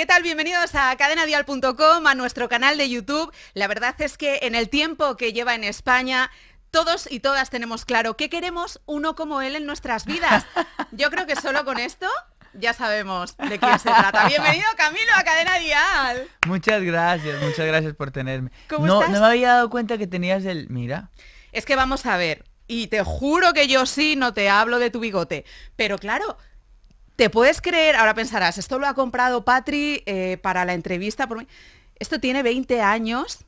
¿Qué tal? Bienvenidos a Dial.com, a nuestro canal de YouTube. La verdad es que en el tiempo que lleva en España, todos y todas tenemos claro qué queremos uno como él en nuestras vidas. Yo creo que solo con esto ya sabemos de quién se trata. Bienvenido Camilo a Cadena Dial. Muchas gracias, muchas gracias por tenerme. ¿Cómo estás? no me había dado cuenta que tenías el... Mira. Es que vamos a ver, y te juro que yo sí no te hablo de tu bigote, pero claro, ¿Te puedes creer? Ahora pensarás, esto lo ha comprado Patri eh, para la entrevista. Por mí. Esto tiene 20 años.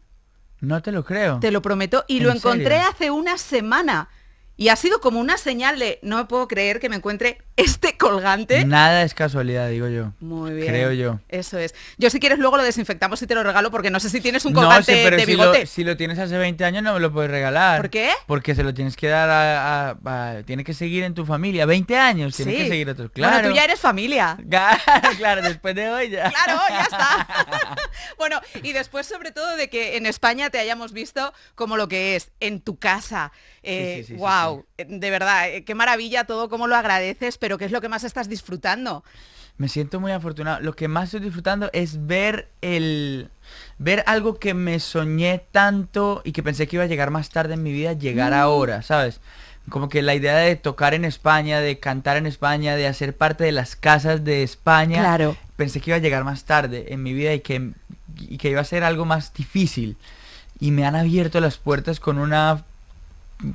No te lo creo. Te lo prometo. Y lo encontré hace una semana. Y ha sido como una señal de no me puedo creer que me encuentre este colgante. Nada es casualidad, digo yo. Muy bien. Creo yo. Eso es. Yo si quieres luego lo desinfectamos y te lo regalo porque no sé si tienes un colgante de si bigote. Lo, si lo tienes hace 20 años no me lo puedes regalar. ¿Por qué? Porque se lo tienes que dar a... Tienes que seguir en tu familia. 20 años, tienes que seguir a Claro. Bueno, tú ya eres familia. claro, después de hoy ya. Claro, ya está. Bueno, y después sobre todo de que en España te hayamos visto como lo que es, en tu casa. wow, eh, eh, de verdad, eh, qué maravilla todo, cómo lo agradeces, pero ¿qué es lo que más estás disfrutando? Me siento muy afortunado. Lo que más estoy disfrutando es ver el ver algo que me soñé tanto y que pensé que iba a llegar más tarde en mi vida, llegar mm. ahora, ¿sabes? Como que la idea de tocar en España, de cantar en España, de hacer parte de las casas de España. Claro pensé que iba a llegar más tarde en mi vida y que, que iba a ser algo más difícil. Y me han abierto las puertas con una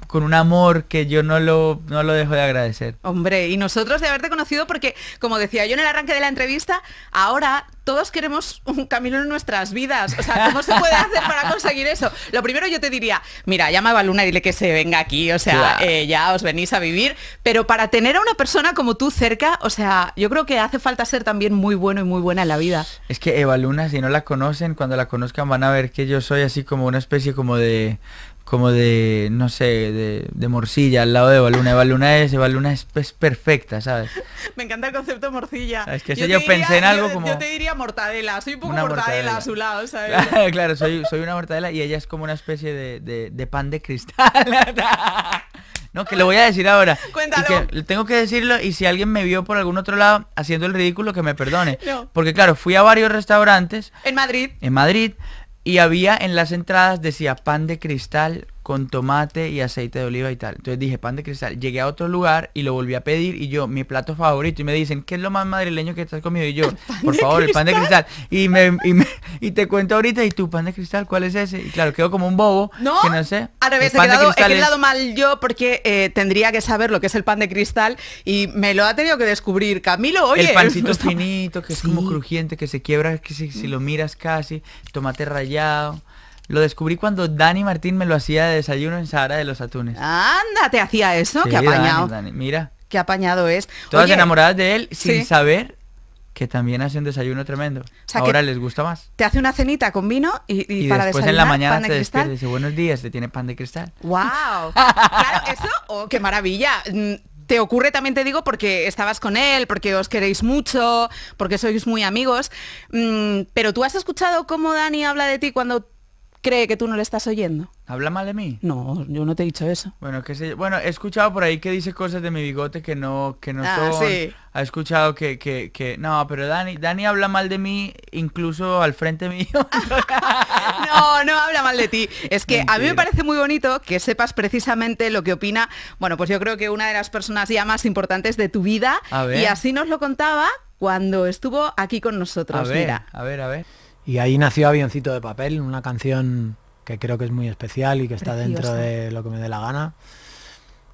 con un amor que yo no lo, no lo dejo de agradecer. Hombre, y nosotros de haberte conocido porque, como decía yo en el arranque de la entrevista, ahora todos queremos un camino en nuestras vidas. O sea, ¿cómo se puede hacer para conseguir eso? Lo primero yo te diría, mira, llama a Valuna y dile que se venga aquí, o sea, eh, ya os venís a vivir, pero para tener a una persona como tú cerca, o sea, yo creo que hace falta ser también muy bueno y muy buena en la vida. Es que Eva Luna, si no la conocen, cuando la conozcan van a ver que yo soy así como una especie como de como de, no sé, de, morcilla al lado de Valuna luna es, Evaluna es, es perfecta, ¿sabes? Me encanta el concepto morcilla. Es que yo, pensé en algo como... te diría mortadela, soy un poco mortadela, a su lado, ¿sabes? Claro, soy, una mortadela y ella es como una especie de, pan de cristal. No, que lo voy a decir ahora. Que tengo que decirlo y si alguien me vio por algún otro lado haciendo el ridículo, que me perdone. Porque claro, fui a varios restaurantes. En Madrid. En Madrid. Y había en las entradas, decía pan de cristal con tomate y aceite de oliva y tal. Entonces dije, pan de cristal. Llegué a otro lugar y lo volví a pedir y yo, mi plato favorito. Y me dicen, ¿qué es lo más madrileño que estás comido? Y yo, por favor, el pan de cristal. Y me, y te cuento ahorita, ¿y tu pan de cristal cuál es ese? Y claro, quedo como un bobo. No, que no sé. Al revés, he quedado, he mal yo porque eh, tendría que saber lo que es el pan de cristal y me lo ha tenido que descubrir Camilo. Oye, el pancito finito, que es como crujiente, que se quiebra que si, si mm. lo miras casi, tomate rallado. Lo descubrí cuando Dani Martín me lo hacía de desayuno en Sahara de los Atunes. Anda, te hacía eso, qué apañado. mira. Qué apañado es. Todas enamoradas de él sin saber que también hace un desayuno tremendo. Ahora les gusta más. Te hace una cenita con vino y, y, para después en la mañana te de despierta y dice buenos días, te tiene pan de cristal. ¡Wow! claro, eso, oh, qué maravilla. Mm, te ocurre también, te digo, porque estabas con él, porque os queréis mucho, porque sois muy amigos. Mm, pero tú has escuchado cómo Dani habla de ti cuando cree que tú no le estás oyendo. ¿Habla mal de mí? No, yo no te he dicho eso. Bueno, que bueno, he escuchado por ahí que dice cosas de mi bigote que no, que no ah, Sí. Ha escuchado que, que, que, no, pero Dani, Dani habla mal de mí incluso al frente mío. no, no habla mal de ti. Es que a mí me parece muy bonito que sepas precisamente lo que opina. Bueno, pues yo creo que una de las personas ya más importantes de tu vida. Y así nos lo contaba cuando estuvo aquí con nosotros. A ver, a ver, a ver. Y ahí nació Avioncito de Papel, una canción que creo que es muy especial y que está dentro de lo que me dé la gana,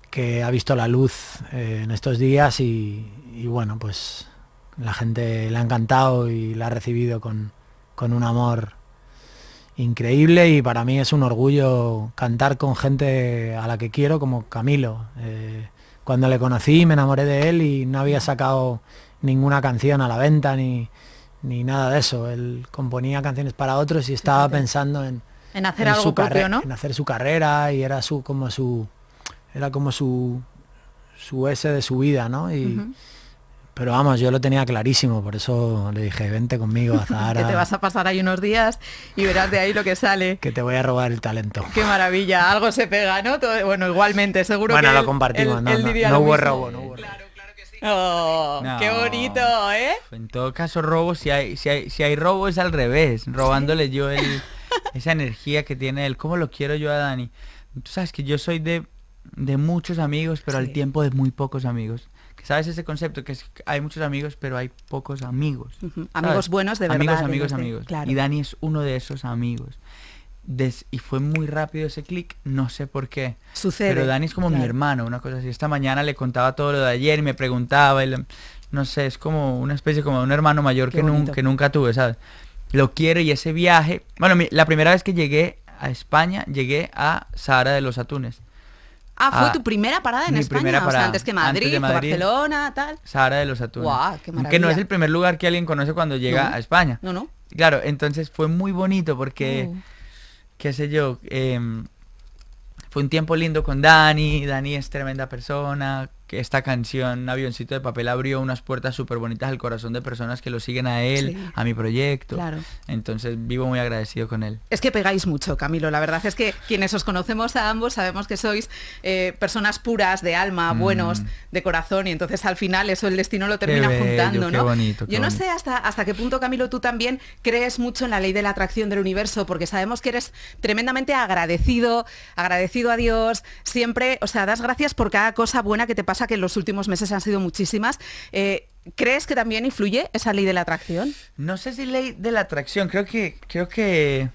que ha visto la luz eh, en estos días y, bueno, pues la gente le ha encantado y la ha recibido con, un amor increíble y para mí es un orgullo cantar con gente a la que quiero como Camilo. Eh, cuando le conocí me enamoré de él y no había sacado ninguna canción a la venta ni, ni nada de eso. Él componía canciones para otros y estaba pensando en, hacer su En hacer su carrera y era su como su era como su su ese de su vida, ¿no? Y, Pero vamos, yo lo tenía clarísimo, por eso le dije, vente conmigo a que te vas a pasar ahí unos días y verás de ahí lo que sale. que te voy a robar el talento. Qué maravilla, algo se pega, ¿no? bueno, igualmente, seguro que... Bueno, lo compartimos, no, no, hubo robo, no hubo robo. Oh, qué bonito, ¿eh? En todo caso, robo, si hay, si hay, si hay robo es al revés, robándole yo esa energía que tiene él. ¿Cómo lo quiero yo a Dani? Tú sabes que yo soy de, muchos amigos, pero al tiempo de muy pocos amigos. ¿Sabes ese concepto? Que es, hay muchos amigos, pero hay pocos amigos. Amigos buenos de verdad. Amigos, amigos, amigos. Y Dani es uno de esos amigos y fue muy rápido ese clic, no sé por qué. Sucede. Pero Dani es como mi hermano, una cosa así. Esta mañana le contaba todo lo de ayer y me preguntaba, no sé, es como una especie como de un hermano mayor que, nunca tuve, ¿sabes? Lo quiero y ese viaje... Bueno, la primera vez que llegué a España, llegué a Sahara de los Atunes. Ah, fue ah, tu primera parada en España, primera parada, antes que Madrid, Barcelona, tal. Sahara de los Atunes. Aunque Que no es el primer lugar que alguien conoce cuando llega a España. No, no. Claro, entonces fue muy bonito porque... Uh qué sé yo, em, fue un tiempo lindo con Dani, Dani es tremenda persona, esta canción Avioncito de Papel abrió unas puertas súper bonitas al corazón de personas que lo siguen a él, a mi proyecto. Entonces vivo muy agradecido con él. Es que pegáis mucho, Camilo. La verdad es que quienes os conocemos a ambos sabemos que sois eh, personas puras de alma, mm. buenos de corazón y entonces al final eso el destino lo termina juntando, ¿no? Yo no sé hasta, hasta qué punto, Camilo, tú también crees mucho en la ley de la atracción del universo porque sabemos que eres tremendamente agradecido, agradecido a Dios, siempre, o sea, das gracias por cada cosa buena que te pasa que en los últimos meses han sido muchísimas. Eh, ¿Crees que también influye esa ley de la atracción? No sé si ley de la atracción, creo que, creo que,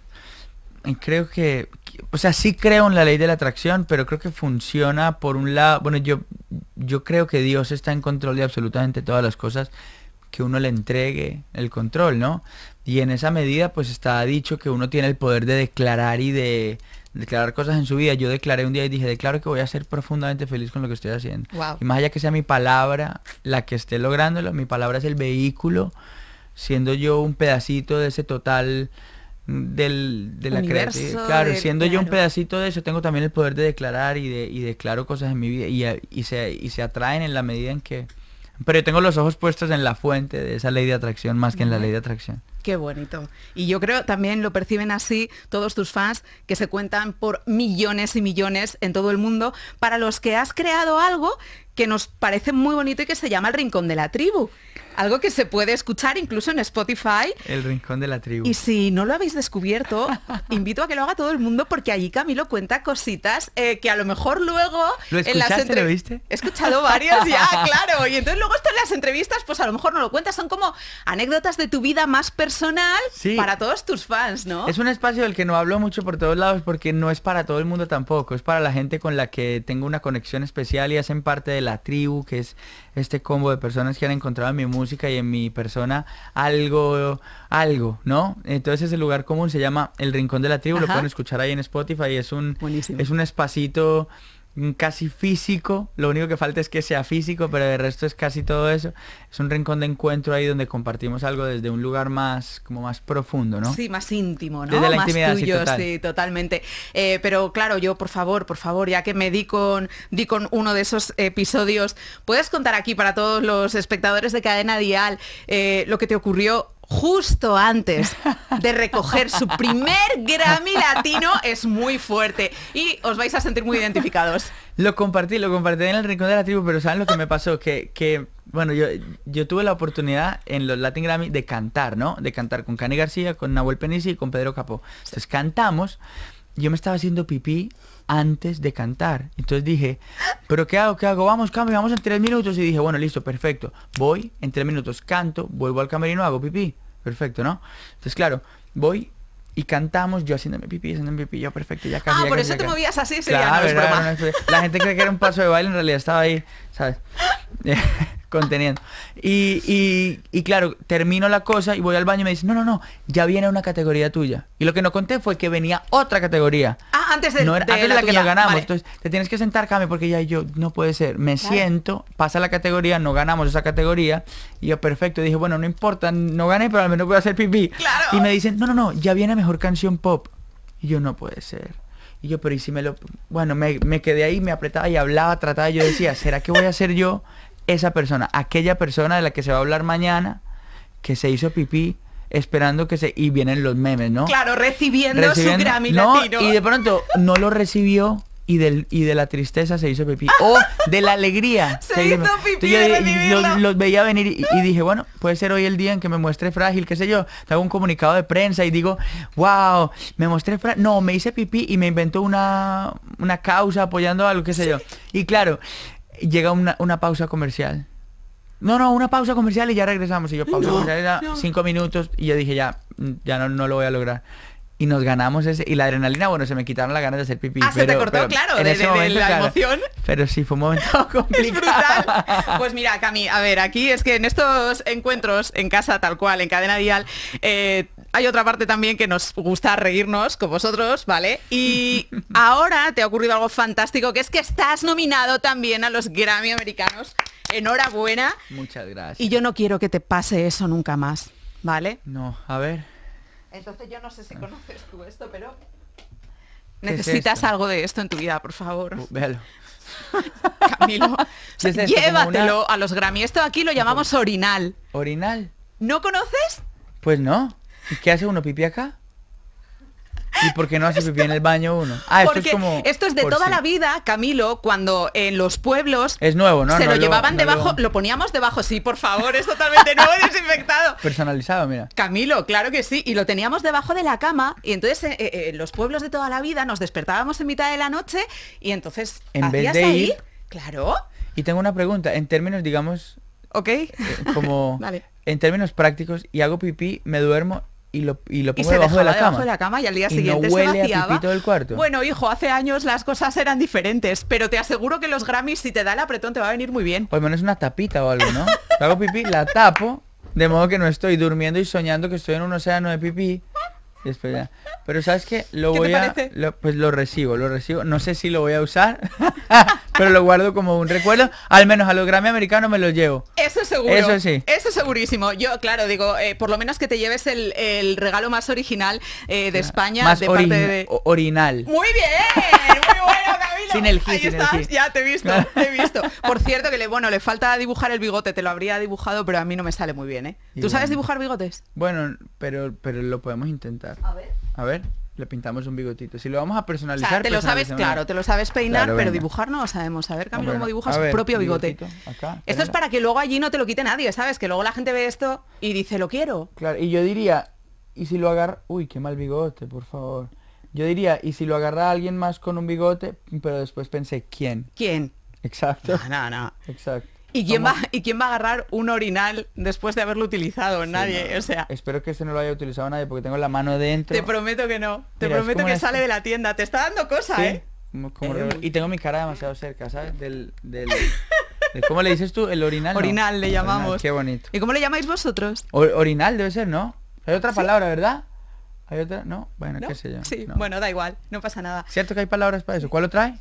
creo que, o sea, sí creo en la ley de la atracción, pero creo que funciona por un lado, bueno, yo, yo creo que Dios está en control de absolutamente todas las cosas, que uno le entregue el control, ¿no? Y en esa medida, pues está dicho que uno tiene el poder de declarar y de declarar cosas en su vida. Yo declaré un día y dije, declaro que voy a ser profundamente feliz con lo que estoy haciendo. Y más allá que sea mi palabra la que esté lográndolo, mi palabra es el vehículo, siendo yo un pedacito de ese total del, de la creatividad. Claro, siendo yo un pedacito de eso, tengo también el poder de declarar y, de, y declaro cosas en mi vida y, se, y se atraen en la medida en que... Pero yo tengo los ojos puestos en la fuente de esa ley de atracción más que en la ley de atracción. Qué bonito. Y yo creo también lo perciben así todos tus fans que se cuentan por millones y millones en todo el mundo, para los que has creado algo que nos parece muy bonito y que se llama El Rincón de la Tribu. Algo que se puede escuchar incluso en Spotify. El Rincón de la Tribu. Y si no lo habéis descubierto, invito a que lo haga todo el mundo porque allí Camilo cuenta cositas eh, que a lo mejor luego... en las ¿Lo He escuchado varias ya, claro. Y entonces luego esto en las entrevistas, pues a lo mejor no lo cuentas. Son como anécdotas de tu vida más personal personal para todos tus fans, ¿no? Es un espacio del que no hablo mucho por todos lados porque no es para todo el mundo tampoco, es para la gente con la que tengo una conexión especial y hacen parte de la tribu, que es este combo de personas que han encontrado en mi música y en mi persona algo, algo, ¿no? Entonces ese lugar común se llama El Rincón de la Tribu, lo pueden escuchar ahí en Spotify, es un, es un espacito casi físico, lo único que falta es que sea físico, pero de resto es casi todo eso. Es un rincón de encuentro ahí donde compartimos algo desde un lugar más como más profundo, ¿no? Sí, más íntimo, ¿no? Desde la más intimidad, tuyo, sí, total. sí, totalmente. Eh, pero claro, yo por favor, por favor, ya que me di con di con uno de esos episodios, puedes contar aquí para todos los espectadores de Cadena Dial eh, lo que te ocurrió justo antes de recoger su primer Grammy Latino es muy fuerte y os vais a sentir muy identificados. Lo compartí, lo compartí en el Rincón de la Tribu, pero ¿saben lo que me pasó? Que, bueno, yo, yo tuve la oportunidad en los Latin Grammy de cantar, ¿no? De cantar con Cani García, con Nahuel Penisi y con Pedro Capó. Entonces cantamos yo me estaba haciendo pipí antes de cantar. Entonces dije, ¿pero qué hago? ¿Qué hago? Vamos, cambio, vamos en tres minutos. Y dije, bueno, listo, perfecto. Voy, en tres minutos canto, vuelvo al camerino, hago pipí. Perfecto, ¿no? Entonces, claro, voy y cantamos, yo haciéndome pipí, haciéndome pipí, yo perfecto, ya casi. Ah, por eso te movías así, sería la gente cree que era un paso de baile, en realidad estaba ahí, ¿sabes? conteniendo. Y, claro, termino la cosa y voy al baño y me dice no, no, no, ya viene una categoría tuya. Y lo que no conté fue que venía otra categoría. Ah, antes de, no de la, que nos ganamos. Entonces, te tienes que sentar, Cami, porque ya yo, no puede ser. Me siento, pasa la categoría, no ganamos esa categoría. Y yo, perfecto, dije, bueno, no importa, no gané, pero al menos voy a hacer pipí. Y me dicen, no, no, no, ya viene mejor canción pop. Y yo, no puede ser. Y yo, pero ¿y si me lo...? Bueno, me, me, quedé ahí, me apretaba y hablaba, trataba. Y yo decía, ¿será que voy a ser yo esa persona, aquella persona de la que se va a hablar mañana, que se hizo pipí esperando que se y vienen los memes, ¿no? Claro, recibiendo, su Grammy no, Y de pronto no lo recibió y del y de la tristeza se hizo pipí o de la alegría se, hizo pipí los, veía venir y, dije, bueno, puede ser hoy el día en que me muestre frágil, qué sé yo, te hago un comunicado de prensa y digo, "Wow, me mostré frágil." No, me hice pipí y me inventó una causa apoyando a algo, qué sé yo. Y claro, llega una, pausa comercial. No, no, una pausa comercial y ya regresamos. Y yo pausa comercial cinco minutos y yo dije, ya, mm, ya no, lo voy a lograr. Y nos ganamos ese. Y la adrenalina, bueno, se me quitaron las ganas de hacer pipí. Ah, pero, se te cortó, claro, de, la emoción. Pero sí, fue un momento complicado. Pues mira, Cami, a ver, aquí es que en estos encuentros en casa, tal cual, en cadena dial, eh, hay otra parte también que nos gusta reírnos con vosotros, ¿vale? Y ahora te ha ocurrido algo fantástico, que es que estás nominado también a los Grammy americanos. Enhorabuena. Muchas gracias. Y yo no quiero que te pase eso nunca más, ¿vale? No, a ver. Entonces yo no sé si ah. conoces tú esto, pero necesitas algo de esto en tu vida, por favor. Uh, véalo. Camilo, llévatelo a los Grammy. Esto aquí lo llamamos orinal. ¿Orinal? ¿No conoces? Pues no. ¿Y qué hace uno? ¿Pipí acá? ¿Y por qué no hace pipí en el baño uno? Ah, esto es como... Esto es de toda la vida, Camilo, cuando en los pueblos... Es nuevo, ¿no? Se lo, llevaban debajo, lo... poníamos debajo, sí, por favor, es totalmente nuevo, desinfectado. Personalizado, mira. Camilo, claro que sí, y lo teníamos debajo de la cama, y entonces en eh, eh, eh, los pueblos de toda la vida nos despertábamos en mitad de la noche, y entonces... En ah, vez de ahí, Claro. Y tengo una pregunta, en términos, digamos... Ok. como... vale. En términos prácticos, y hago pipí, me duermo y lo, y pongo debajo, de la cama. de la cama y al día siguiente huele se vaciaba. cuarto. Bueno, hijo, hace años las cosas eran diferentes, pero te aseguro que los Grammys, si te da el apretón, te va a venir muy bien. Pues menos una tapita o algo, ¿no? hago pipí, la tapo, de modo que no estoy durmiendo y soñando que estoy en un océano de pipí pero sabes que lo voy a, pues lo recibo, lo recibo. No sé si lo voy a usar, pero lo guardo como un recuerdo. Al menos a los Grammy americanos me lo llevo. Eso es seguro. Eso sí. Eso segurísimo. Yo, claro, digo, eh, por lo menos que te lleves el, regalo más original eh, de España, más de parte original. Muy bien, muy bueno, Camilo. Ahí estás, ya te he visto, te he visto. Por cierto que le, bueno, le falta dibujar el bigote, te lo habría dibujado, pero a mí no me sale muy bien, ¿eh? ¿Tú sabes dibujar bigotes? Bueno, pero pero lo podemos intentar. A ver. le pintamos un bigotito. Si lo vamos a personalizar... te lo sabes, claro, te lo sabes peinar, pero dibujar no lo sabemos. A ver, Camilo, cómo dibujas tu propio bigote. esto es para que luego allí no te lo quite nadie, ¿sabes? Que luego la gente ve esto y dice, lo quiero. Claro, y yo diría, y si lo agarra... Uy, qué mal bigote, por favor. Yo diría, y si lo agarra alguien más con un bigote, pero después pensé, ¿quién? ¿Quién? Exacto. Exacto. ¿Y quién, va, ¿Y quién va a agarrar un orinal después de haberlo utilizado? Nadie, o sea... Espero que ese no lo haya utilizado nadie porque tengo la mano dentro. Te prometo que no. Te prometo que sale de la tienda. Te está dando cosa, ¿eh? eh y tengo mi cara demasiado cerca, ¿sabes? Del, del, ¿Cómo le dices tú? El orinal. Orinal le llamamos. qué bonito. ¿Y cómo le llamáis vosotros? orinal debe ser, ¿no? Hay otra palabra, ¿verdad? ¿Hay otra? No, bueno, qué sé yo. Sí, bueno, da igual, no pasa nada. ¿Cierto que hay palabras para eso? ¿Cuál otra trae?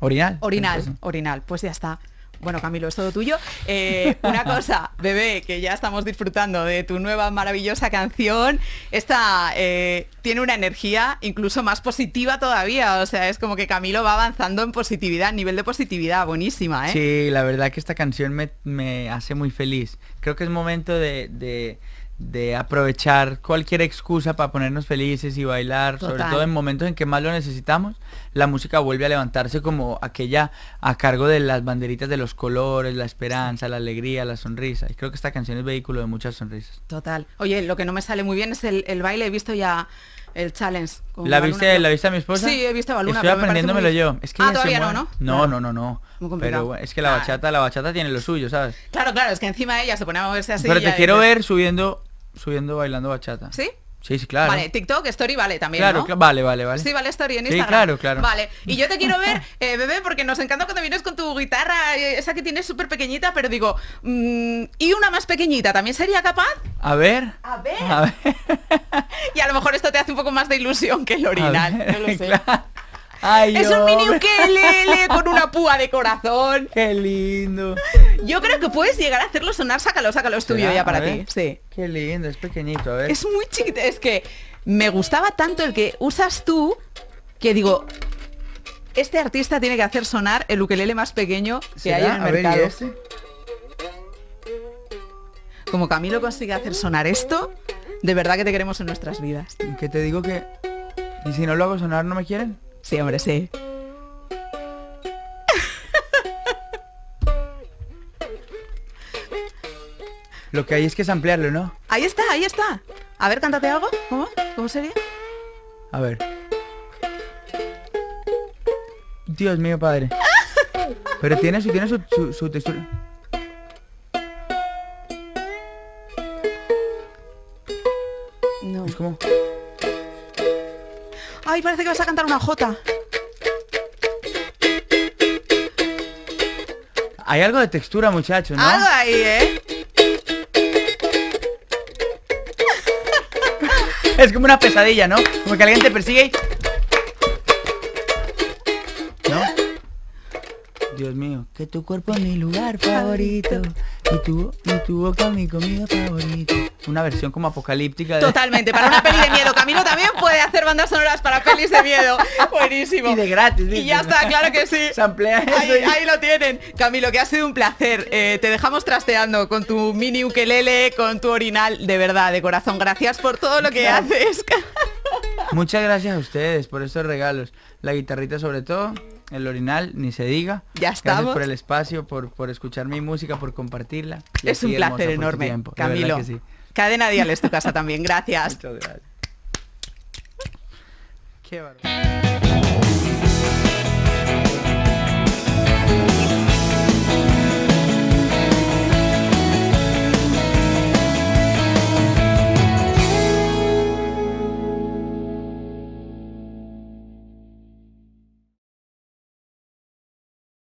Orinal. Orinal, orinal, pues ya está. Bueno, Camilo, es todo tuyo. Eh, una cosa, bebé, que ya estamos disfrutando de tu nueva maravillosa canción. Esta eh, tiene una energía incluso más positiva todavía. O sea, es como que Camilo va avanzando en positividad, nivel de positividad, buenísima, ¿eh? Sí, la verdad que esta canción me, hace muy feliz. Creo que es momento de de aprovechar cualquier excusa para ponernos felices y bailar, sobre todo en momentos en que más lo necesitamos, la música vuelve a levantarse como aquella a cargo de las banderitas de los colores, la esperanza, la alegría, la sonrisa. Y creo que esta canción es vehículo de muchas sonrisas. Total. Oye, lo que no me sale muy bien es el, el baile. He visto ya el challenge. ¿La, viste, ¿La viste a mi esposa? Sí, he visto a Luna. Estoy aprendiéndomelo yo. Es que ah, todavía no, ¿no? No, no, no, no. pero es que la bachata, la bachata tiene lo suyo, ¿sabes? Claro, claro, es que encima ella se pone a moverse así. Pero te quiero ver subiendo, subiendo, bailando bachata. ¿Sí? Sí, sí, claro. Vale, TikTok, Story, vale, también. Claro, ¿no? vale, vale, vale. Sí, vale, Story en Instagram. claro, claro. Vale. Y yo te quiero ver, eh, bebé, porque nos encanta cuando vienes con tu guitarra, eh, esa que tienes súper pequeñita, pero digo, mm, y una más pequeñita, ¿también sería capaz? A ver. A ver. y a lo mejor esto te hace un poco más de ilusión que el original. no lo sé es un mini ukelele con una púa de corazón. Qué lindo. Yo creo que puedes llegar a hacerlo sonar, sácalo, sácalo, es tuyo ya para ti. Sí. Qué lindo, es pequeñito, Es muy chiquito, es que me gustaba tanto el que usas tú que digo, este artista tiene que hacer sonar el ukelele más pequeño que hay en el a mercado. Como Camilo consigue hacer sonar esto, de verdad que te queremos en nuestras vidas. Que te digo que... ¿Y si no lo hago sonar, no me quieren? Sí, hombre, sí. Lo que hay es que es ampliarlo, ¿no? Ahí está, ahí está. A ver, cántate algo. ¿Cómo? ¿Cómo sería? A ver. Dios mío, padre. Pero tiene su, tiene su, su, textura. Ay, parece que vas a cantar una jota. Hay algo de textura, muchachos, ¿no? Algo ahí, ¿eh? es como una pesadilla, ¿no? Como que alguien te persigue y... ¿No? Dios mío, que tu cuerpo es mi lugar favorito. Y tu, boca mi comida favorita. Una versión como apocalíptica. De... Totalmente, para una peli de miedo. Camilo también puede hacer bandas sonoras para pelis de miedo. Buenísimo. Y de gratis. Y ya está, claro que sí. ahí, lo tienen. Camilo, que ha sido un placer. Eh, te dejamos trasteando con tu mini ukelele, con tu orinal. De verdad, de corazón. Gracias por todo lo que haces. Muchas gracias a ustedes por estos regalos. La guitarrita sobre todo el orinal, ni se diga. Ya estamos. Gracias por el espacio, por, escuchar mi música, por compartirla. es un placer enorme, Camilo. Cadena Dial es tu casa también, gracias.